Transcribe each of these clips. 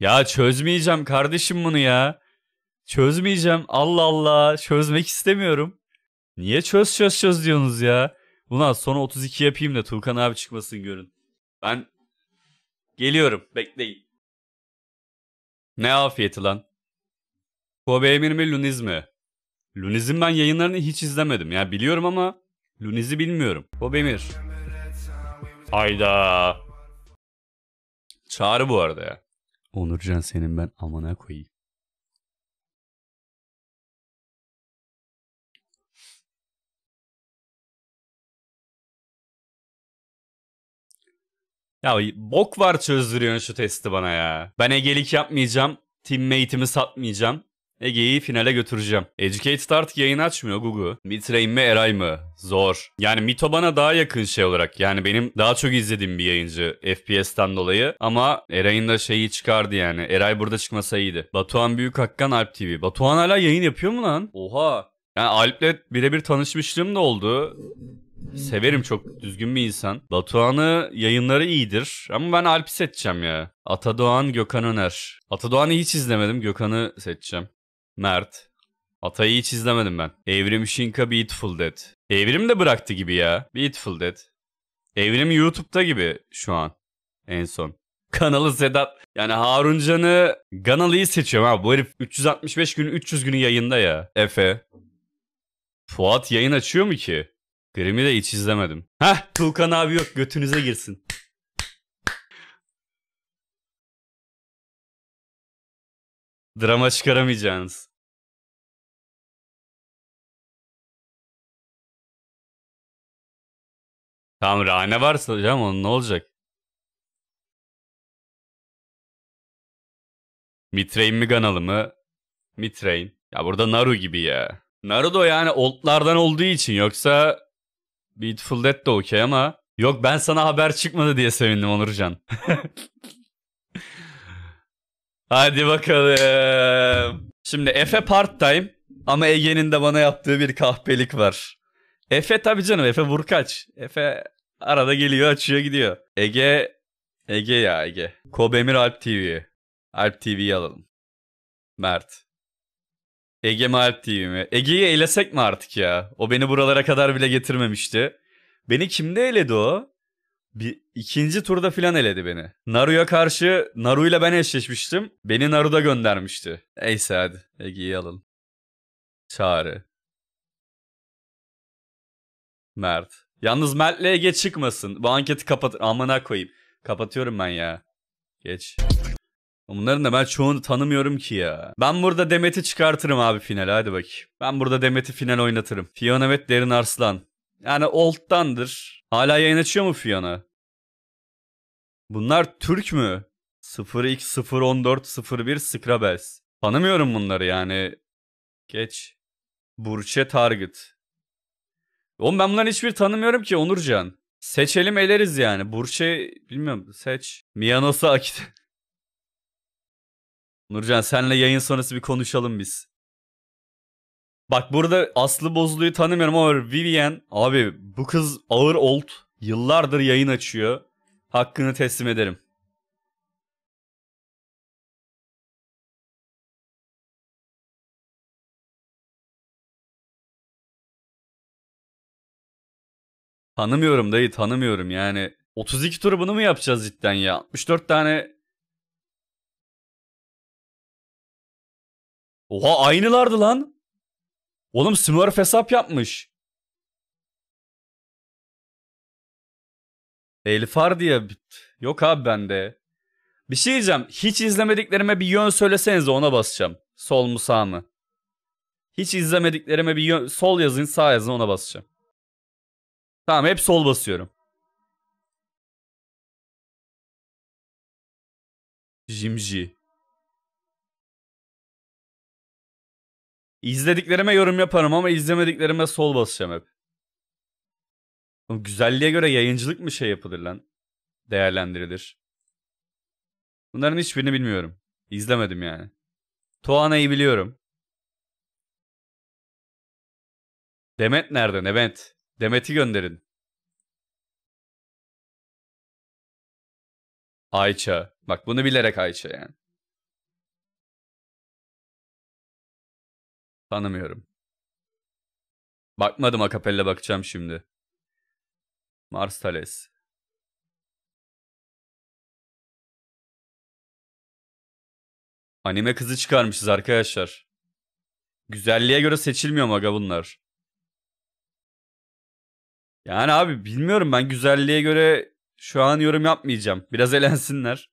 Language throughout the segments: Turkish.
Ya çözmeyeceğim kardeşim bunu ya. Çözmeyeceğim. Allah Allah. Çözmek istemiyorum. Niye çöz çöz çöz diyorsunuz ya? Ulan sonra 32 yapayım da Tuğkan abi çıkmasın görün. Ben geliyorum. Bekleyin. Ne afiyeti lan. Kobe Emir mi Luniz mi? Luniz'in ben yayınlarını hiç izlemedim. Ya biliyorum ama Luniz'i bilmiyorum. Kobe Emir. Hayda. Çağrı bu arada ya. Onurcan senin ben amana koyayım. Ya bok var çözdürüyorsun şu testi bana ya. Ben egelik yapmayacağım. Teammate'imi satmayacağım. Ege'yi finale götüreceğim. Educate Start yayın açmıyor Gugu. Mitrain mi Eray mı? Zor. Yani Mito bana daha yakın şey olarak. Yani benim daha çok izlediğim bir yayıncı FPS'ten dolayı. Ama Eray'ın da şeyi çıkardı yani. Eray burada çıkmasa iyiydi. Batuhan Büyük Hakkan Alp TV. Batuhan hala yayın yapıyor mu lan? Oha. Yani Alp'le birebir tanışmışlığım da oldu. Severim çok düzgün bir insan. Batuhan'ı yayınları iyidir ama ben Alp'i seçeceğim ya. Ata Doğan, Gökhan Öner. Ata Doğan'ı hiç izlemedim Gökhan'ı seçeceğim. Mert. Atay'ı hiç izlemedim ben. Evrim Shinka Beautiful Dead. Evrim de bıraktı gibi ya. Beautiful Dead. Evrim YouTube'da gibi şu an. En son. Kanalı Sedat. Yani Haruncanı kanalıyı seçiyorum abi. Bu herif 365 gün 300 günü yayında ya. Efe. Fuat yayın açıyor mu ki? Grim'i de hiç izlemedim. Heh Tulkan abi yok götünüze girsin. Drama çıkaramayacağınız. Tamam rane varsa canım onun ne olacak? Mitrain mi Ganalı mı? Mitrain. Ya burada Naru gibi ya. Naruto yani oldlardan olduğu için yoksa Beautiful Dead de okey ama yok ben sana haber çıkmadı diye sevindim Onurcan. Hadi bakalım. Şimdi Efe part time ama Ege'nin de bana yaptığı bir kahpelik var. Efe tabii canım Efe burkaç. Efe arada geliyor açıyor gidiyor. Ege Ege ya Ege. Kobemir Alp TV. Alp TV'yi alalım. Mert. Ege mi Alp TV mi? Ege'yi elesek mi artık ya? O beni buralara kadar bile getirmemişti. Beni kimde eledi o? bir ikinci turda filan eledi beni. Naru'ya karşı Naru'yla ben eşleşmiştim. Beni Naru'da göndermişti. Neyse hadi Ege'yi alalım. Çağrı. Mert. Yalnız Mert'le Ege çıkmasın. Bu anketi kapat... Amına koyayım. Kapatıyorum ben ya. Geç. Bunların da ben çoğunu tanımıyorum ki ya. Ben burada Demet'i çıkartırım abi finale hadi bakayım. Ben burada Demet'i final oynatırım. Fiona evet Derin Arslan. Yani Old'dandır. Hala yayın açıyor mu fiyana? Bunlar Türk mü? 0x01401 Scrabbles. Tanımıyorum bunları yani. Geç. Burçe Target. Oğlum ben bunların hiçbir tanımıyorum ki Onurcan. Seçelim eleriz yani. Burçe bilmiyorum seç. Miyanos'a akit. Onurcan senle yayın sonrası bir konuşalım biz. Bak burada Aslı bozuluyu tanımıyorum ama Vivian abi bu kız ağır old yıllardır yayın açıyor. Hakkını teslim ederim. Tanımıyorum dayı tanımıyorum yani. 32 tur bunu mu yapacağız cidden ya? 64 tane... Oha aynılardı lan. Oğlum Smurf hesap yapmış. Elfar diye yok abi bende. Bir şey diyeceğim. Hiç izlemediklerime bir yön söyleseniz ona basacağım. Sol mu sağ mı? Hiç izlemediklerime bir yön... sol yazın sağ yazın ona basacağım. Tamam hep sol basıyorum. Jimji. İzlediklerime yorum yaparım ama izlemediklerime sol basacağım hep. Oğlum güzelliğe göre yayıncılık mı şey yapılır lan? Değerlendirilir. Bunların hiçbirini bilmiyorum. İzlemedim yani. Tuana'yı biliyorum. Demet nerede? Demet. Demet'i gönderin. Ayça. Bak bunu bilerek Ayça yani. Tanımıyorum. Bakmadım akapella bakacağım şimdi. Mars Thales. Anime kızı çıkarmışız arkadaşlar. Güzelliğe göre seçilmiyor maga bunlar. Yani abi bilmiyorum ben güzelliğe göre şu an yorum yapmayacağım. Biraz elensinler.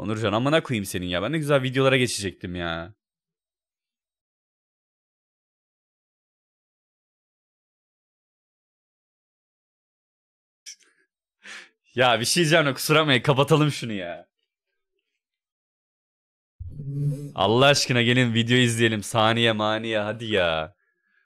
Onurcan amına koyayım senin ya. Ben de güzel videolara geçecektim ya. ya bir şey diyeceğim de kusura bakmayın kapatalım şunu ya. Allah aşkına gelin video izleyelim. Saniye maniye hadi ya.